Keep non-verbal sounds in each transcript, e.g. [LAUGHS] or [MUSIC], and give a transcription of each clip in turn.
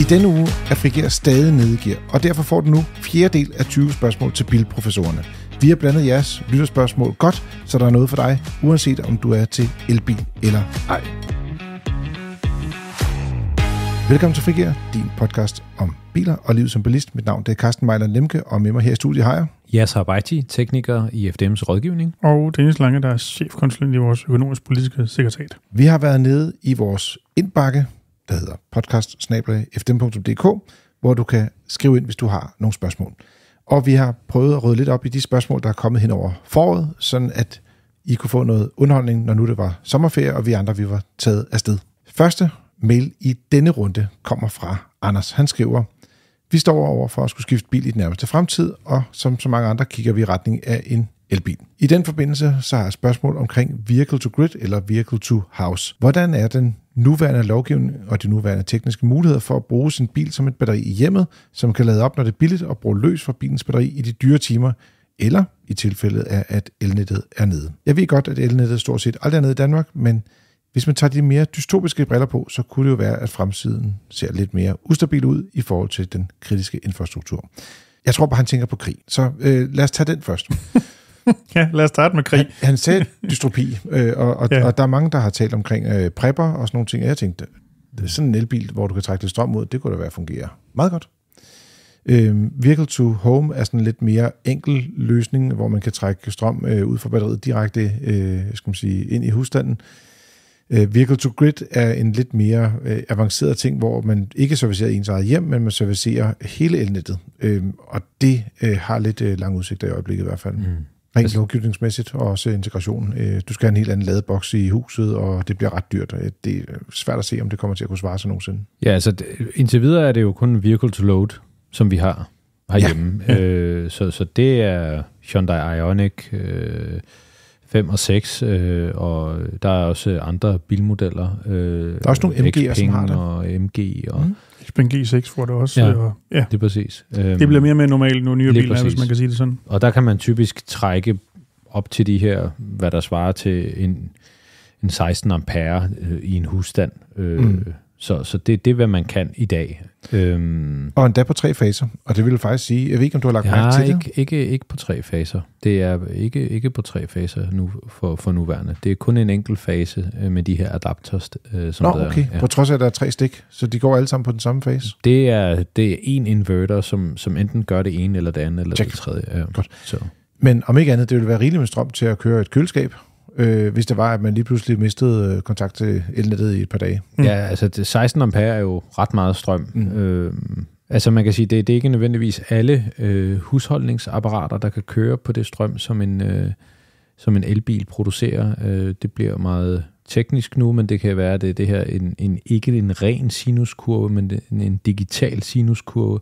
I denne uge er Frigær stadig nede i gear, og derfor får du nu fjerde del af 20 spørgsmål til bilprofessorerne. Vi har blandet jeres lytterspørgsmål godt, så der er noget for dig, uanset om du er til elbil eller ej. Velkommen til Frigær, din podcast om biler og livet som bilist. Mit navn det er Carsten Mejler Lemke, og med mig her i studiet har jeg... Jas Arbeichi, tekniker i FDM's rådgivning. Og Dennis Lange, der er chefkonsulent i vores økonomisk-politiske sekretariat. Vi har været nede i vores indbakke, der hedder podcast hvor du kan skrive ind, hvis du har nogle spørgsmål. Og vi har prøvet at rydde lidt op i de spørgsmål, der er kommet hen over foråret, sådan at I kunne få noget underholdning, når nu det var sommerferie, og vi andre vi var taget afsted. Første mail i denne runde kommer fra Anders. Han skriver, vi står over for at skulle skifte bil i den nærmeste fremtid, og som så mange andre kigger vi i retning af en elbil. I den forbindelse så har jeg spørgsmål omkring vehicle to grid eller vehicle to house. Hvordan er den nuværende lovgivning og de nuværende tekniske muligheder for at bruge sin bil som et batteri i hjemmet, som kan lade op, når det er billigt, og bruge løs fra bilens batteri i de dyre timer, eller i tilfældet af, at elnettet er nede. Jeg ved godt, at elnettet stort set aldrig er nede i Danmark, men hvis man tager de mere dystopiske briller på, så kunne det jo være, at fremtiden ser lidt mere ustabil ud i forhold til den kritiske infrastruktur. Jeg tror bare, han tænker på krig. Så øh, lad os tage den først. [LAUGHS] ja, lad os starte med krig. Han, han sagde dystropi, øh, og, og, ja. og der er mange, der har talt omkring øh, prepper og sådan nogle ting, jeg tænkte, sådan en elbil, hvor du kan trække lidt strøm ud, det kunne da være at fungere meget godt. Øh, Vehicle to Home er sådan en lidt mere enkel løsning, hvor man kan trække strøm øh, ud fra batteriet direkte øh, skal man sige, ind i husstanden. Uh, Vehicle to Grid er en lidt mere uh, avanceret ting, hvor man ikke servicerer ens eget hjem, men man servicerer hele elnettet. Uh, og det uh, har lidt uh, lang udsigt i øjeblikket i hvert fald. Mm. Rent lovgivningsmæssigt og også integration. Øh, du skal have en helt anden ladeboks i huset, og det bliver ret dyrt. Øh, det er svært at se, om det kommer til at kunne svare sig nogensinde. Ja, altså indtil videre er det jo kun vehicle to load, som vi har herhjemme. Ja. øh, så, så det er Hyundai Ioniq, øh, 5 og 6, øh, og der er også andre bilmodeller. Øh, der er også nogle MG'er, som har det. og MG. Og, mm. Xpeng G6 får det også. Ja, og, ja. det er præcis. det bliver øhm, mere med normalt nu nye biler, hvis man kan sige det sådan. Og der kan man typisk trække op til de her, hvad der svarer til en, en 16 ampere øh, i en husstand. Øh, mm så, så det, det er, hvad man kan i dag. Øhm, og endda på tre faser. Og det vil faktisk sige, jeg ved ikke, om du har lagt mærke til ikke, det? Ikke, ikke på tre faser. Det er ikke, ikke på tre faser nu, for, for nuværende. Det er kun en enkelt fase øh, med de her adapters. Øh, som Nå, der, okay. Ja. På trods af, at der er tre stik, så de går alle sammen på den samme fase? Det er, det er inverter, som, som enten gør det ene, eller det andet, eller Check. det tredje. Ja. Godt. Så. Men om ikke andet, det vil være rigeligt med strøm til at køre et køleskab, øh, hvis det var, at man lige pludselig mistede øh, kontakt til elnettet i et par dage. Mm. Ja, altså det, 16 ampere er jo ret meget strøm. Mm. Øh, altså man kan sige, det, det er ikke nødvendigvis alle øh, husholdningsapparater, der kan køre på det strøm, som en, øh, som en elbil producerer. Øh, det bliver meget teknisk nu, men det kan være, at det, det her en, en, ikke en ren sinuskurve, men en, en digital sinuskurve,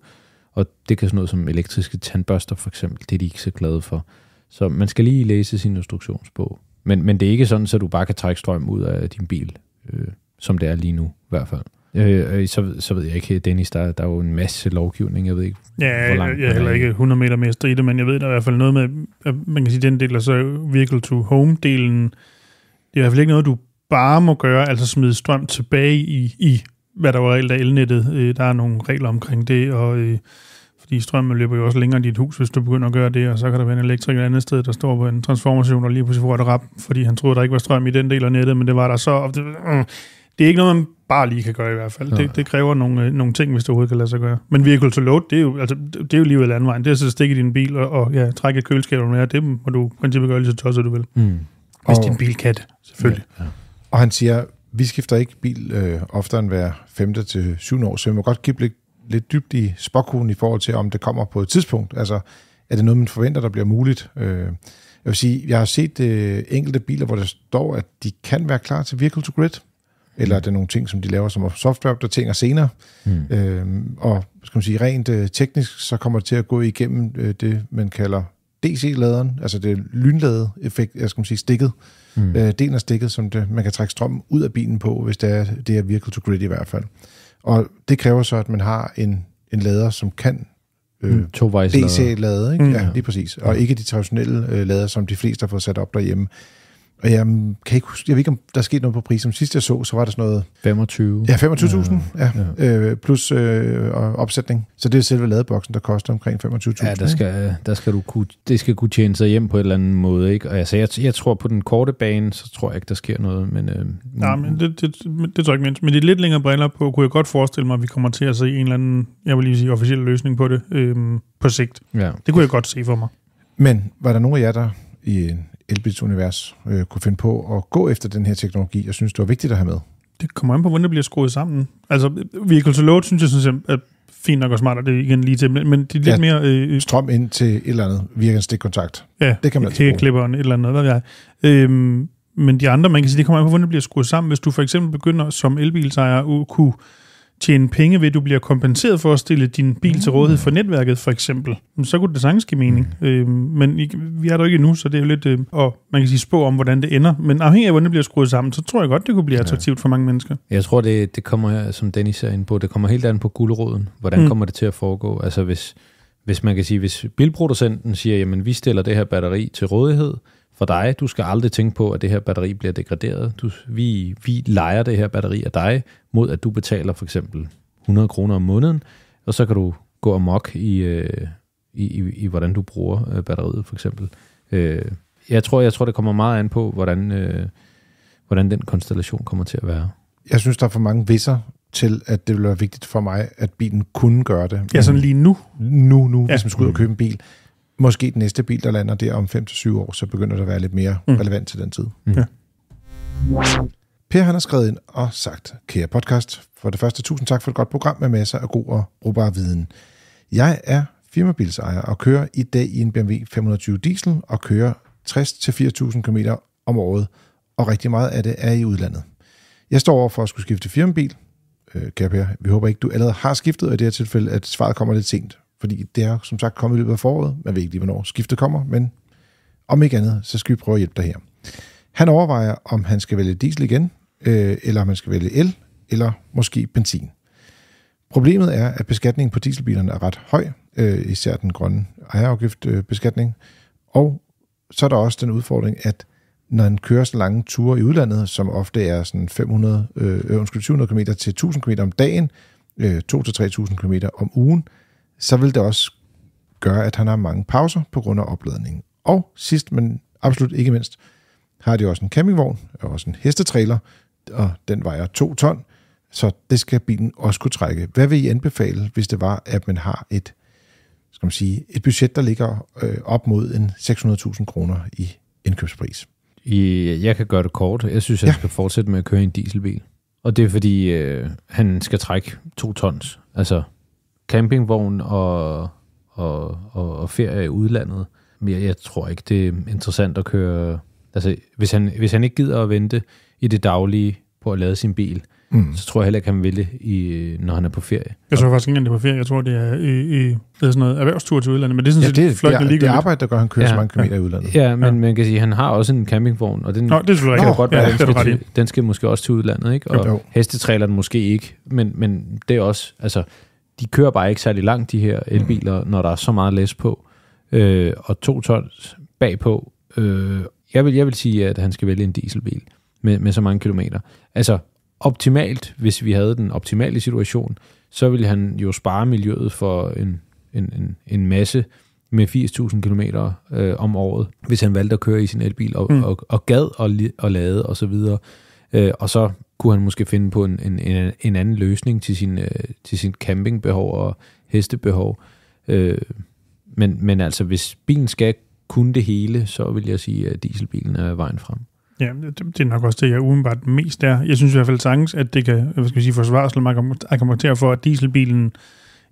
og det kan sådan noget som elektriske tandbørster for eksempel, det er de ikke så glade for. Så man skal lige læse sin instruktionsbog. Men, men det er ikke sådan, så du bare kan trække strøm ud af din bil, øh, som det er lige nu i hvert fald. Øh, øh så, så ved jeg ikke, Dennis, der, der er jo en masse lovgivning, jeg ved ikke, ja, hvor langt jeg er heller ikke 100 meter mere stridte, men jeg ved der er i hvert fald noget med, at man kan sige, den del, altså så vehicle-to-home-delen, det er i hvert fald ikke noget, du bare må gøre, altså smide strøm tilbage i, i hvad der var reelt af elnettet. Øh, der er nogle regler omkring det, og øh, fordi strømmen løber jo også længere i dit hus, hvis du begynder at gøre det, og så kan der være en elektriker et andet sted, der står på en transformation og lige pludselig får et rap, fordi han troede, der ikke var strøm i den del af nettet, men det var der så. det, mm, det er ikke noget, man bare lige kan gøre i hvert fald. Det, det kræver nogle, øh, nogle ting, hvis du overhovedet kan lade sig gøre. Men vehicle to load, det er jo, altså, det er jo livet af landvejen. Det er så at stikke i din bil og, og ja, trække et køleskab eller Det må du i princippet gøre lige så tosset, du vil. Mm. Hvis og, din bil kan det, selvfølgelig. Ja, ja. Og han siger, vi skifter ikke bil øh, oftere end hver femte til syvende år, så vi må godt give, lidt dybt i spokkugen i forhold til, om det kommer på et tidspunkt. Altså, er det noget, man forventer, der bliver muligt? Øh, jeg vil sige, jeg har set øh, enkelte biler, hvor der står, at de kan være klar til vehicle to grid, eller mm. er det nogle ting, som de laver som softwareopdateringer senere. Mm. Øhm, og skal man sige, rent øh, teknisk, så kommer det til at gå igennem øh, det, man kalder DC-laderen, altså det lynlade effekt, jeg skal man sige, stikket, mm. øh, delen af stikket, som det, man kan trække strøm ud af bilen på, hvis det er, det er vehicle to grid i hvert fald. Og det kræver så, at man har en, en lader, som kan øh, mm. DC-lade. Ikke? Mm. Ja, lige præcis. Og ikke de traditionelle øh, lader, som de fleste har fået sat op derhjemme. Og jeg mm, kan ikke huske, jeg ved ikke, om der er sket noget på prisen. Sidst jeg så, så var der sådan noget... 25. Ja, 25.000, ja. ja. Øh, plus øh, opsætning. Så det er selve ladeboksen, der koster omkring 25.000. Ja, der skal, der skal du kunne, det skal kunne tjene sig hjem på en eller anden måde. Ikke? Og altså, jeg, jeg tror på den korte bane, så tror jeg ikke, der sker noget. Men, øh, Nej, men det, det, det, det tror jeg ikke mindst. det er lidt længere briller på, kunne jeg godt forestille mig, at vi kommer til at se en eller anden, jeg vil lige sige, officiel løsning på det øh, på sigt. Ja. Det kunne jeg godt se for mig. Men var der nogen af jer, der i elbits univers øh, kunne finde på at gå efter den her teknologi, og synes, det var vigtigt at have med? Det kommer an på, hvordan det bliver skruet sammen. Altså, vehicle to load, synes jeg, synes jeg er fint nok og smart, og det er igen lige til, men, det er lidt ja, mere... Øh, øh, strøm ind til et eller andet via en stikkontakt. Ja, det kan man altid klipperen et eller andet, hvad jeg. Øhm, men de andre, man kan sige, det kommer an på, hvordan det bliver skruet sammen. Hvis du for eksempel begynder som elbilsejer at kunne tjene penge ved, at du bliver kompenseret for at stille din bil til ah. rådighed for netværket, for eksempel, så kunne det sagtens give mening. Øh, men vi er der ikke endnu, så det er jo lidt, øh, og man kan sige spå om, hvordan det ender. Men afhængig af, hvordan det bliver skruet sammen, så tror jeg godt, det kunne blive attraktivt ja. for mange mennesker. Jeg tror, det, det kommer, som Dennis er inde på, det kommer helt an på guldråden. Hvordan mm. kommer det til at foregå? Altså hvis, hvis man kan sige, hvis bilproducenten siger, jamen vi stiller det her batteri til rådighed, for dig. Du skal aldrig tænke på, at det her batteri bliver degraderet. Du, vi, vi leger det her batteri af dig, mod at du betaler for eksempel 100 kroner om måneden, og så kan du gå amok i, øh, i, i, i hvordan du bruger øh, batteriet for eksempel. Øh, jeg, tror, jeg tror, det kommer meget an på, hvordan, øh, hvordan den konstellation kommer til at være. Jeg synes, der er for mange visser til, at det ville være vigtigt for mig, at bilen kunne gøre det. ja, sådan lige nu? Nu, nu, ja. hvis man skulle ud og købe en bil måske den næste bil, der lander der om 5-7 år, så begynder det at være lidt mere mm. relevant til den tid. Mm. Ja. Per han har skrevet ind og sagt, kære podcast, for det første tusind tak for et godt program med masser af god og brugbar viden. Jeg er firmabilsejer og kører i dag i en BMW 520 diesel og kører 60-4.000 km om året, og rigtig meget af det er i udlandet. Jeg står over for at skulle skifte firmabil. Øh, kære Per, vi håber ikke, du allerede har skiftet, og i det her tilfælde, at svaret kommer lidt sent. Fordi det er som sagt kommet i løbet af foråret. Man ved ikke lige, hvornår skiftet kommer, men om ikke andet, så skal vi prøve at hjælpe dig her. Han overvejer, om han skal vælge diesel igen, øh, eller om han skal vælge el, eller måske benzin. Problemet er, at beskatningen på dieselbilerne er ret høj, øh, især den grønne ejerafgiftbeskatning. Øh, Og så er der også den udfordring, at når han kører så lange ture i udlandet, som ofte er sådan 500, øh, undskyld, 700 km til 1000 km om dagen, øh, 2-3.000 km om ugen, øh, så vil det også gøre, at han har mange pauser på grund af opladningen. Og sidst, men absolut ikke mindst, har de også en campingvogn og også en hestetrailer, og den vejer 2 ton, så det skal bilen også kunne trække. Hvad vil I anbefale, hvis det var, at man har et, skal man sige, et budget, der ligger øh, op mod en 600.000 kroner i indkøbspris? I, jeg kan gøre det kort. Jeg synes, jeg ja. skal fortsætte med at køre en dieselbil. Og det er fordi, øh, han skal trække 2 tons. Altså, campingvogn og, og, og, og ferie i udlandet. Men jeg, jeg tror ikke, det er interessant at køre... Altså, hvis han, hvis han ikke gider at vente i det daglige på at lade sin bil, mm. så tror jeg heller ikke, han vil det, i, når han er på ferie. Jeg tror faktisk ikke, han er på ferie. Jeg tror, det er, i, i, det er sådan noget erhvervstur til udlandet, men det er sådan ja, det, set det, det, er, det er arbejde, der gør, han kører ja. så mange kilometer ja. i udlandet. Ja, men ja. man kan sige, han har også en campingvogn, og den Nå, det kan Nå, godt være, ja, den, skal den skal måske også til udlandet, ikke? og jo. hestetræleren måske ikke, men, men det er også, altså, de kører bare ikke særlig langt, de her mm. elbiler, mm. når der er så meget læs på, øh, og to tons bagpå. Øh, jeg, vil, jeg vil sige, at han skal vælge en dieselbil med, med så mange kilometer. Altså, optimalt, hvis vi havde den optimale situation, så ville han jo spare miljøet for en, en, en, en masse med 80.000 km øh, om året, hvis han valgte at køre i sin elbil og, mm. og, og gad og, og lade osv. Og, så videre. øh, og så kunne han måske finde på en, en, en en anden løsning til sin, øh, til sin campingbehov og hestebehov. Øh, men, men altså, hvis bilen skal kunne det hele, så vil jeg sige, at dieselbilen er vejen frem. Ja, det, det er nok også det, jeg udenbart mest er. Jeg synes i hvert fald sagtens, at det kan hvad skal jeg sige, forsvarsel argumentere for, at dieselbilen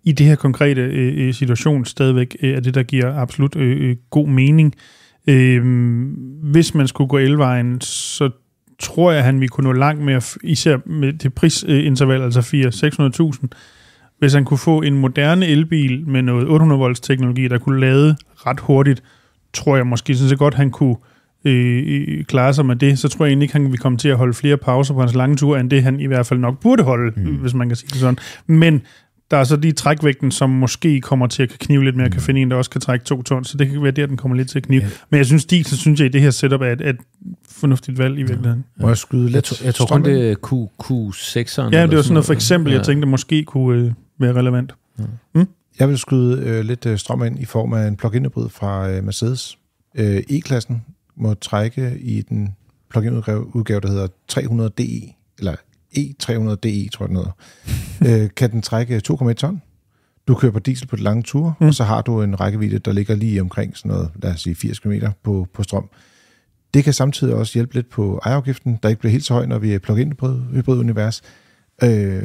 i det her konkrete øh, øh, situation stadigvæk øh, er det, der giver absolut øh, øh god mening. Øh, hvis man skulle gå elvejen, så tror jeg, han ville kunne nå langt mere, især med det prisinterval, altså 400-600.000, hvis han kunne få en moderne elbil med noget 800 volts teknologi, der kunne lade ret hurtigt, tror jeg måske sådan set godt, han kunne øh, øh, klare sig med det, så tror jeg egentlig ikke, han vil komme til at holde flere pauser på hans lange tur, end det han i hvert fald nok burde holde, mm. hvis man kan sige det sådan. Men der er så lige trækvægten, som måske kommer til at knive lidt mere. mm. kan finde en, der også kan trække to ton, så det kan være der, den kommer lidt til at knive. Yeah. Men jeg synes, så synes jeg, at det her setup er et, et fornuftigt valg i virkeligheden. Ja. Må jeg skyde lidt? Jeg, tror, jeg tror kun det er Q, 6eren Ja, det var sådan noget, for eksempel, ja. jeg tænkte, måske kunne øh, være relevant. Ja. Mm? Jeg vil skyde øh, lidt øh, strøm ind i form af en plug-in fra øh, Mercedes. Øh, E-klassen må trække i den plug-in udgave, der hedder 300 DE, e, eller E300DE, tror jeg den hedder, [LAUGHS] øh, kan den trække 2,1 ton. Du kører på diesel på de lange ture, mm. og så har du en rækkevidde, der ligger lige omkring sådan noget, lad os sige 80 km på, på strøm. Det kan samtidig også hjælpe lidt på ejerafgiften, der ikke bliver helt så høj, når vi er plug-in-hybrid-univers. Øh,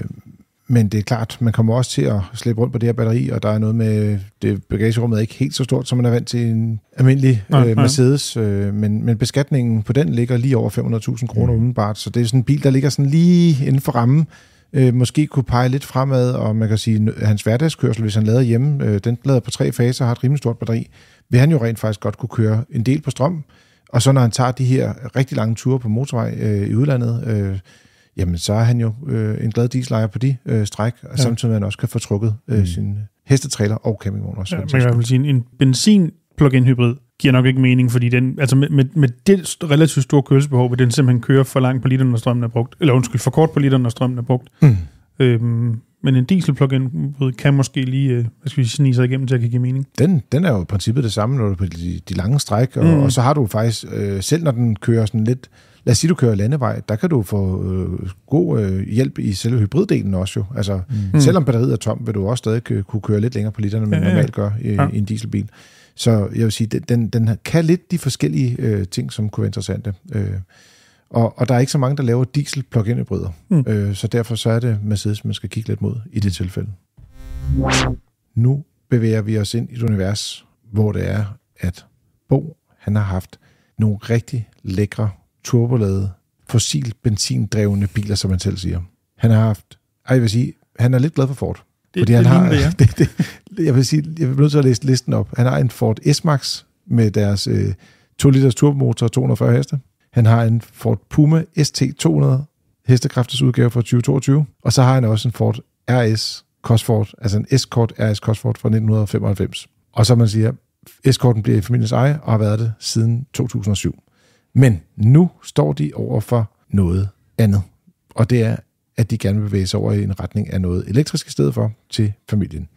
men det er klart, man kommer også til at slæbe rundt på det her batteri, og der er noget med, det bagagerummet er ikke helt så stort, som man er vant til en almindelig ja, øh, Mercedes, ja. øh, men, men beskatningen på den ligger lige over 500.000 kroner mm. udenbart, så det er sådan en bil, der ligger sådan lige inden for rammen, øh, måske kunne pege lidt fremad, og man kan sige, at hans hverdagskørsel, hvis han lader hjemme, øh, den lader på tre faser og har et rimelig stort batteri, vil han jo rent faktisk godt kunne køre en del på strøm, og så når han tager de her rigtig lange ture på motorvej øh, i udlandet, øh, jamen så er han jo øh, en glad dieselejer på de øh, stræk, og ja. samtidig med, at han også kan få trukket øh, mm. sin hestetræler og campingvogn også. Ja, man kan i sige, en, benzin plug-in hybrid giver nok ikke mening, fordi den, altså med, med, med det relativt store kørselsbehov, vil den simpelthen køre for langt på literen, når strømmen er brugt. Eller undskyld, for kort på literen, når strømmen er brugt. Mm. Øhm, men en diesel plug-in kan måske lige øh, hvad skal vi snige sig igennem til at kan give mening. Den, den er jo i princippet det samme, når du på de, de lange stræk, og, mm. og så har du faktisk, øh, selv når den kører sådan lidt lad os sige, du kører landevej, der kan du få øh, god øh, hjælp i selve hybriddelen også jo. Altså, mm. mm. selvom batteriet er tom, vil du også stadig kunne køre lidt længere på literne, end man normalt gør i, ja. i en dieselbil. Så jeg vil sige, den, den kan lidt de forskellige øh, ting, som kunne være interessante. Øh, og, og der er ikke så mange, der laver diesel plug-in hybrider. Mm. Øh, så derfor så er det Mercedes, man skal kigge lidt mod i det tilfælde. Nu bevæger vi os ind i et univers, hvor det er, at Bo, han har haft nogle rigtig lækre turbolade, fossil benzindrevne biler, som man selv siger. Han har haft, ej, jeg vil sige, han er lidt glad for Ford. Det, fordi det han det har, det, [LAUGHS] det, det, jeg vil sige, jeg bliver nødt til at læse listen op. Han har en Ford S-Max med deres øh, 2 liters turbomotor og 240 heste. Han har en Ford Puma ST200 hestekræfters udgave fra 2022. Og så har han også en Ford RS Cosford, altså en Escort RS Cosford fra 1995. Og som man siger, Escorten bliver i familiens eje og har været det siden 2007. Men nu står de over for noget andet. Og det er, at de gerne vil bevæge sig over i en retning af noget elektrisk i stedet for til familien.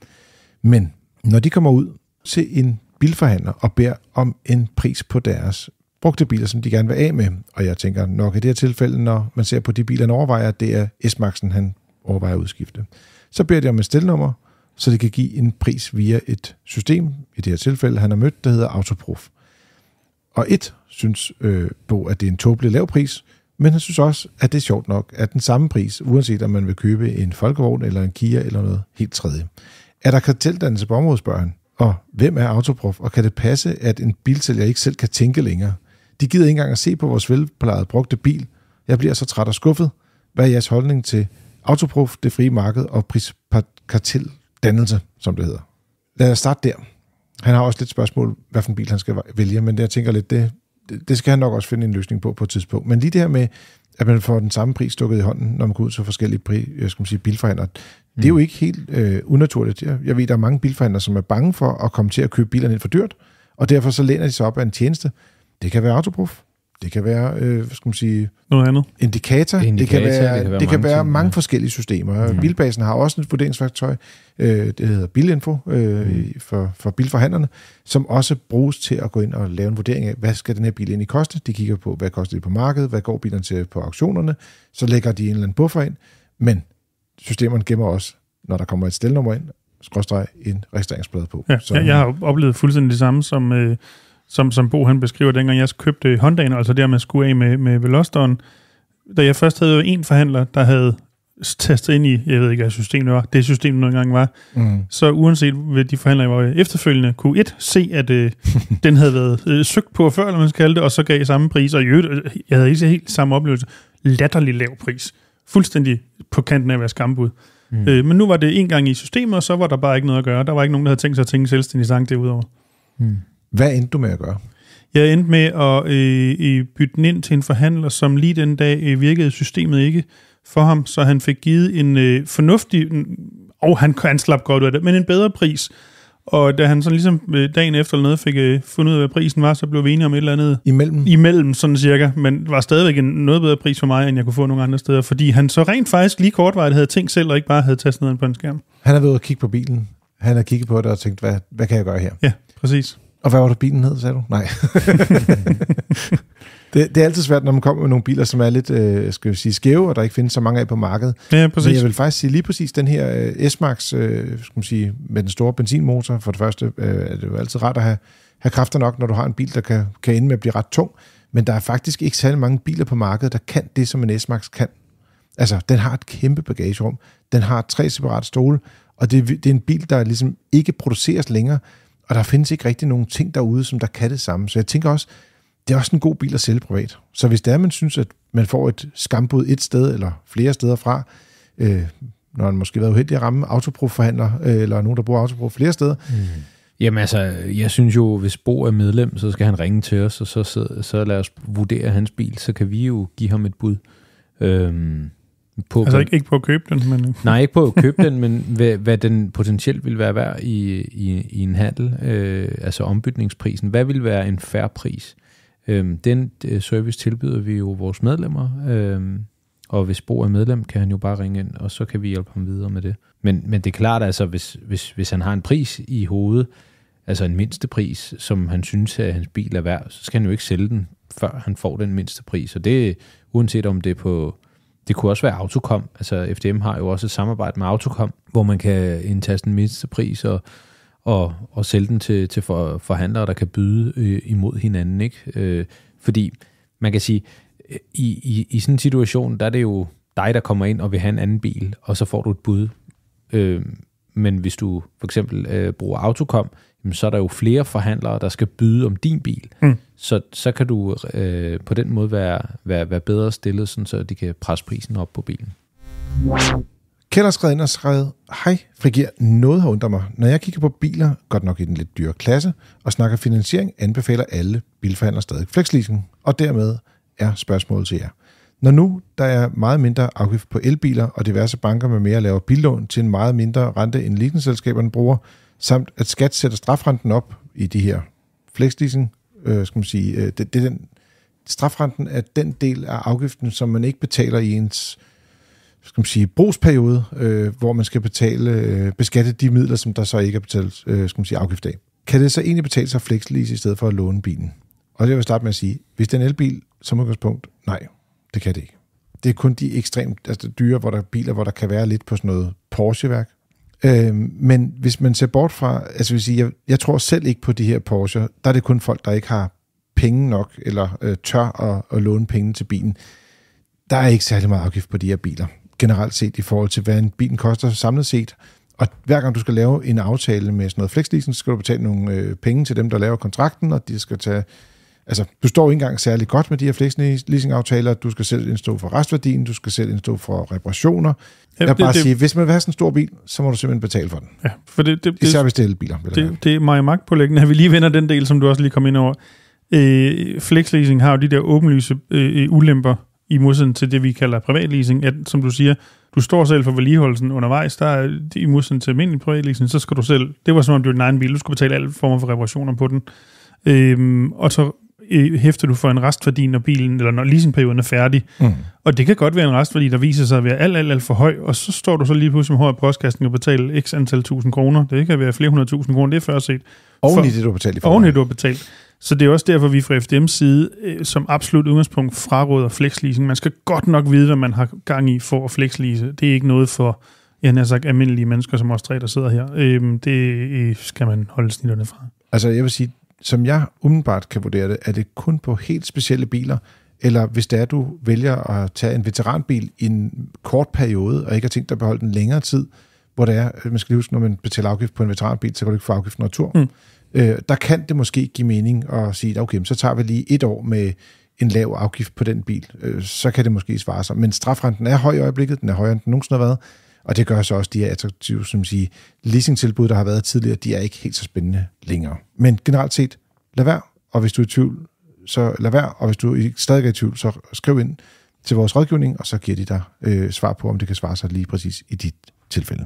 Men når de kommer ud til en bilforhandler og beder om en pris på deres brugte biler, som de gerne vil af med. Og jeg tænker nok i det her tilfælde, når man ser på de biler, han overvejer, det er S-Maxen, han overvejer at udskifte. Så beder de om et stilnummer, så det kan give en pris via et system, i det her tilfælde, han har mødt, der hedder Autoproof og et synes øh, Bo, at det er en tåbelig lav pris, men han synes også, at det er sjovt nok, at den samme pris, uanset om man vil købe en folkevogn eller en Kia eller noget helt tredje. Er der karteldannelse på området, spørger han. Og hvem er Autoprof, og kan det passe, at en bilsælger ikke selv kan tænke længere? De gider ikke engang at se på vores velplejede brugte bil. Jeg bliver så træt og skuffet. Hvad er jeres holdning til Autoprof, det frie marked og priskarteldannelse, som det hedder? Lad os starte der. Han har også lidt spørgsmål, hvad for en bil han skal vælge, men jeg tænker lidt, det, det skal han nok også finde en løsning på på et tidspunkt. Men lige det her med, at man får den samme pris stukket i hånden, når man går ud til forskellige pri, jeg skal sige, bilforhandlere, det er jo mm. ikke helt øh, unaturligt. Jeg, jeg ved, der er mange bilforhandlere, som er bange for at komme til at købe bilerne ind for dyrt, og derfor så læner de sig op af en tjeneste. Det kan være Autoproof, det kan være, øh, hvad skal man sige... Noget andet? Indikator. Det, indikator, det kan være, det kan være, det kan være mange, ting, mange ja. forskellige systemer. Mm. Bilbasen har også et vurderingsværktøj, øh, det hedder Bilinfo øh, mm. for, for bilforhandlerne, som også bruges til at gå ind og lave en vurdering af, hvad skal den her bil egentlig koste? De kigger på, hvad koster det på markedet? Hvad går bilerne til på auktionerne? Så lægger de en eller anden buffer ind, men systemerne gemmer også, når der kommer et stelnummer ind, skråstreg en registreringsplade på. Ja, så, jeg, jeg har oplevet fuldstændig det samme som... Øh, som, som Bo han beskriver, dengang jeg købte Honda'en, altså der man skulle af med, med Velosteren, da jeg først havde en forhandler, der havde tastet ind i, jeg ved ikke, hvad systemet var, det system nogle gange var, mm. så uanset hvad de forhandlere var efterfølgende, kunne et se, at øh, [LAUGHS] den havde været øh, søgt på før, eller man skal kalde det, og så gav samme pris, og i øvrigt, øh, jeg havde ikke helt samme oplevelse, latterlig lav pris. Fuldstændig på kanten af at være skambud. Mm. Øh, men nu var det en gang i systemet, og så var der bare ikke noget at gøre. Der var ikke nogen, der havde tænkt sig at tænke selvstændig sang derudover. Mm. Hvad endte du med at gøre? Jeg endte med at øh, øh, bytte den ind til en forhandler, som lige den dag øh, virkede systemet ikke for ham, så han fik givet en øh, fornuftig, mm, og han, han slap godt ud af det, men en bedre pris. Og da han sådan ligesom øh, dagen efter eller noget fik øh, fundet ud af, hvad prisen var, så blev vi enige om et eller andet. Imellem? Imellem, sådan cirka. Men det var stadigvæk en noget bedre pris for mig, end jeg kunne få nogle andre steder. Fordi han så rent faktisk lige kortvarigt havde tænkt selv, og ikke bare havde tastet noget på en skærm. Han er ved at kigge på bilen. Han har kigget på det og tænkt, hvad, hvad kan jeg gøre her? Ja, præcis. Og hvad var det, bilen hed, sagde du? Nej. [LAUGHS] det, det er altid svært, når man kommer med nogle biler, som er lidt øh, skal vi sige, skæve, og der ikke findes så mange af på markedet. Ja, præcis. Men jeg vil faktisk sige lige præcis den her øh, S-Max, øh, skal man sige, med den store benzinmotor. For det første øh, er det jo altid rart at have, have kræfter nok, når du har en bil, der kan, kan ende med at blive ret tung. Men der er faktisk ikke særlig mange biler på markedet, der kan det, som en S-Max kan. Altså, den har et kæmpe bagagerum. Den har tre separate stole. Og det, det er en bil, der ligesom ikke produceres længere. Og der findes ikke rigtig nogen ting derude, som der kan det samme. Så jeg tænker også, det er også en god bil at sælge privat. Så hvis det er, man synes, at man får et skambud et sted eller flere steder fra, øh, når man måske har været uheldig at ramme autoprofforhandler, øh, eller nogen, der bruger autoprof flere steder, mm. Jamen altså, jeg synes jo, hvis Bo er medlem, så skal han ringe til os, og så, så, så lad os vurdere hans bil, så kan vi jo give ham et bud. Øhm, på altså ikke, ikke på at købe den? Men... Nej, ikke på at købe den, men hvad, hvad den potentielt vil være værd i, i, i en handel, øh, altså ombytningsprisen. Hvad vil være en færre pris? Øhm, øh, den service tilbyder vi jo vores medlemmer, øh, og hvis Bo er medlem, kan han jo bare ringe ind, og så kan vi hjælpe ham videre med det. Men, men det er klart, altså, hvis, hvis, hvis han har en pris i hovedet, altså en mindste pris, som han synes, at hans bil er værd, så skal han jo ikke sælge den, før han får den mindste pris. Og det uanset om det er på det kunne også være Autocom. Altså FDM har jo også et samarbejde med Autocom, hvor man kan indtaste en pris og, og, og sælge den til, til for, forhandlere, der kan byde øh, imod hinanden. Ikke? Øh, fordi man kan sige, i, i, i sådan en situation, der er det jo dig, der kommer ind og vil have en anden bil, og så får du et bud. Øh, men hvis du for eksempel øh, bruger Autocom, jamen, så er der jo flere forhandlere, der skal byde om din bil. Mm. Så, så kan du øh, på den måde være, være, være bedre stillet, sådan, så de kan presse prisen op på bilen. Kjeld har skrevet ind og skrevet, hej, Frigir, noget har undret mig. Når jeg kigger på biler, godt nok i den lidt dyre klasse, og snakker finansiering, anbefaler alle bilforhandlere stadig flexleasing, og dermed er spørgsmålet til jer. Når nu der er meget mindre afgift på elbiler, og diverse banker med mere laver billån til en meget mindre rente, end leasingselskaberne bruger, samt at skat sætter strafrenten op i de her flexleasing øh, skal man sige, øh, det, det er den, strafrenten er den del af afgiften, som man ikke betaler i ens skal man sige, brugsperiode, øh, hvor man skal betale, øh, beskatte de midler, som der så ikke er betalt øh, skal man sige, afgift af. Kan det så egentlig betale sig flexlease i stedet for at låne bilen? Og det vil jeg starte med at sige, hvis det er en elbil, som udgangspunkt, nej, det kan det ikke. Det er kun de ekstremt altså dyre hvor der er biler, hvor der kan være lidt på sådan noget Porsche-værk, Øh, men hvis man ser bort fra, altså vil sige, jeg, jeg tror selv ikke på de her Porsche, der er det kun folk, der ikke har penge nok, eller øh, tør at, at låne penge til bilen. Der er ikke særlig meget afgift på de her biler, generelt set i forhold til, hvad en bil koster samlet set. Og hver gang du skal lave en aftale med sådan noget flexleasing, så skal du betale nogle øh, penge til dem, der laver kontrakten, og de skal tage altså, du står ikke engang særlig godt med de her flexileasing-aftaler. Du skal selv indstå for restværdien, du skal selv indstå for reparationer. Ja, jeg det, bare det, sige, hvis man vil have sådan en stor bil, så må du simpelthen betale for den. Ja, for det, det, Især hvis det er elbiler. Det, det, det er meget magtpålæggende, at vi lige vender den del, som du også lige kom ind over. Øh, flexleasing har jo de der åbenlyse øh, øh ulemper i modsætning til det, vi kalder privatleasing. At, som du siger, du står selv for vedligeholdelsen undervejs. Der er, I modsætning til almindelig privatleasing, så skal du selv... Det var som om, du var din egen bil. Du skulle betale alle former for reparationer på den. Øhm, og så hæfter du for en restværdi, når bilen, eller når leasingperioden er færdig. Mm. Og det kan godt være en restværdi, der viser sig at være alt, alt, alt for høj, og så står du så lige pludselig med i postkassen og betaler x antal tusind kroner. Det kan være flere hundrede tusind kroner, det er før set. Oven i det, du har betalt i Oven i det, du har betalt. Så det er også derfor, vi fra FDM's side øh, som absolut udgangspunkt fraråder flexleasing. Man skal godt nok vide, hvad man har gang i for at flexlease. Det er ikke noget for jeg har sagt almindelige mennesker, som os tre, der sidder her. Øhm, det skal man holde snitterne fra. Altså jeg vil sige, som jeg umiddelbart kan vurdere det, er det kun på helt specielle biler, eller hvis det er, du vælger at tage en veteranbil i en kort periode, og ikke har tænkt dig at beholde den længere tid, hvor det er, øh, man skal lige huske, når man betaler afgift på en veteranbil, så kan du ikke få afgiften retur. Mm. Øh, der kan det måske give mening at sige, okay, så tager vi lige et år med en lav afgift på den bil, øh, så kan det måske svare sig. Men strafrenten er høj i øjeblikket, den er højere, end den nogensinde har været, og det gør så også, at de her attraktive, som sige, leasingtilbud, der har været tidligere, de er ikke helt så spændende længere. Men generelt set, lad være, og hvis du er i tvivl, så lad være, og hvis du stadig er i tvivl, så skriv ind til vores rådgivning, og så giver de dig øh, svar på, om det kan svare sig lige præcis i dit tilfælde.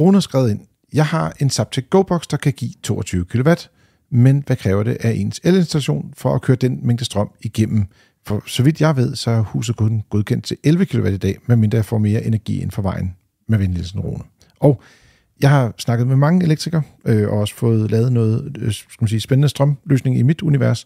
Rune har skrevet ind, jeg har en Zaptec GoBox, der kan give 22 kW, men hvad kræver det af ens elinstallation for at køre den mængde strøm igennem for så vidt jeg ved, så er huset kun godkendt til 11 kW i dag, medmindre jeg får mere energi end for vejen med venligelsen Rune. Og jeg har snakket med mange elektrikere, øh, og også fået lavet noget øh, skal man sige, spændende strømløsning i mit univers.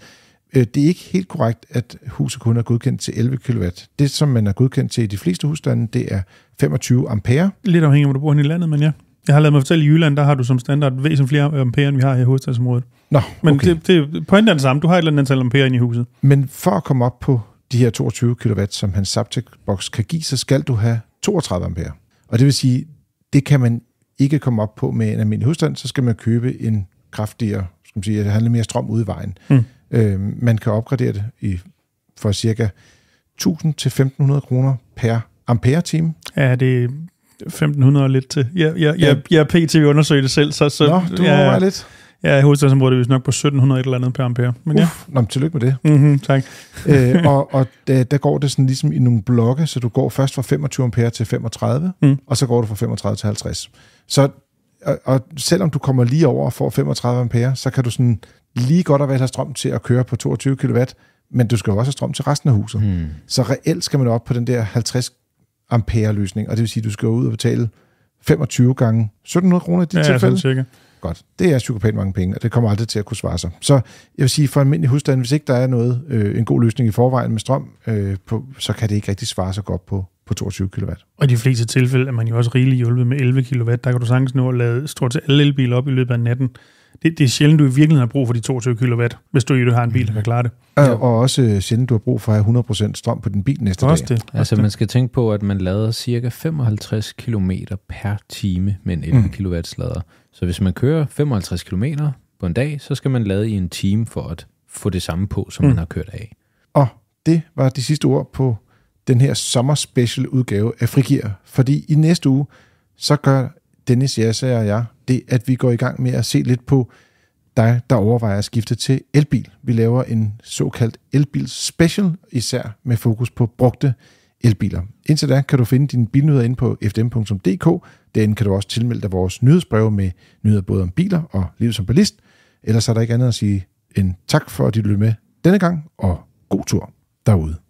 Øh, det er ikke helt korrekt, at huset kun er godkendt til 11 kW. Det, som man er godkendt til i de fleste husstande, det er 25 ampere. Lidt afhængig af, hvor du bor i landet, men ja. Jeg har lavet mig fortælle, i Jylland, der har du som standard væsentligt flere ampere, end vi har her i hovedstadsområdet. Nå, okay. Men det, det, pointen er den samme. Du har et eller andet antal ampere ind i huset. Men for at komme op på de her 22 kW, som hans zaptec box kan give, så skal du have 32 ampere. Og det vil sige, det kan man ikke komme op på med en almindelig husstand, så skal man købe en kraftigere, skal man sige, at det handler mere strøm ude i vejen. Mm. Øh, man kan opgradere det i, for cirka 1000-1500 kroner per ampere-time. Ja, det 1500 lidt til. ja. jeg, jeg, jeg, jeg pt. E undersøger det selv, så... så Nå, du ja, mig lidt. Ja, i hovedstadsområdet er vi nok på 1700 et eller andet per ampere. Men Uf, ja. Nå, men tillykke med det. Mm-hmm, tak. Æ, [LAUGHS] øh, og og der, der går det sådan ligesom i nogle blokke, så du går først fra 25 ampere til 35, mm. og så går du fra 35 til 50. Så og, og selvom du kommer lige over og får 35 ampere, så kan du sådan lige godt have strøm til at køre på 22 kW, men du skal jo også have strøm til resten af huset. Mm. Så reelt skal man op på den der 50 ampere løsning, og det vil sige, at du skal ud og betale 25 gange 1700 kroner i dit ja, tilfælde. Ja, Godt. Det er psykopat mange penge, og det kommer aldrig til at kunne svare sig. Så jeg vil sige, for almindelig husstand, hvis ikke der er noget, øh, en god løsning i forvejen med strøm, øh, på, så kan det ikke rigtig svare sig godt på, på 22 kW. Og i de fleste tilfælde er man jo også rigeligt hjulpet med 11 kW. Der kan du sagtens nå at lade stort til alle elbiler op i løbet af natten det, det er sjældent, du i virkeligheden har brug for de 22 kW, hvis du i har en bil, der kan klare det. Ja. Og også sjældent, du har brug for at have 100% strøm på din bil næste også dag. Det. Altså man skal tænke på, at man lader cirka 55 km per time med en 11 mm. kW lader. Så hvis man kører 55 km på en dag, så skal man lade i en time for at få det samme på, som mm. man har kørt af. Og det var de sidste ord på den her sommerspecial udgave af Frigir, fordi i næste uge, så gør Dennis Jassa og jeg det, at vi går i gang med at se lidt på dig, der overvejer at skifte til elbil. Vi laver en såkaldt elbil special, især med fokus på brugte elbiler. Indtil da kan du finde din bilnyheder inde på fdm.dk. Derinde kan du også tilmelde dig vores nyhedsbreve med nyheder både om biler og liv som ballist. Ellers er der ikke andet at sige end tak for, at du lyttede med denne gang, og god tur derude.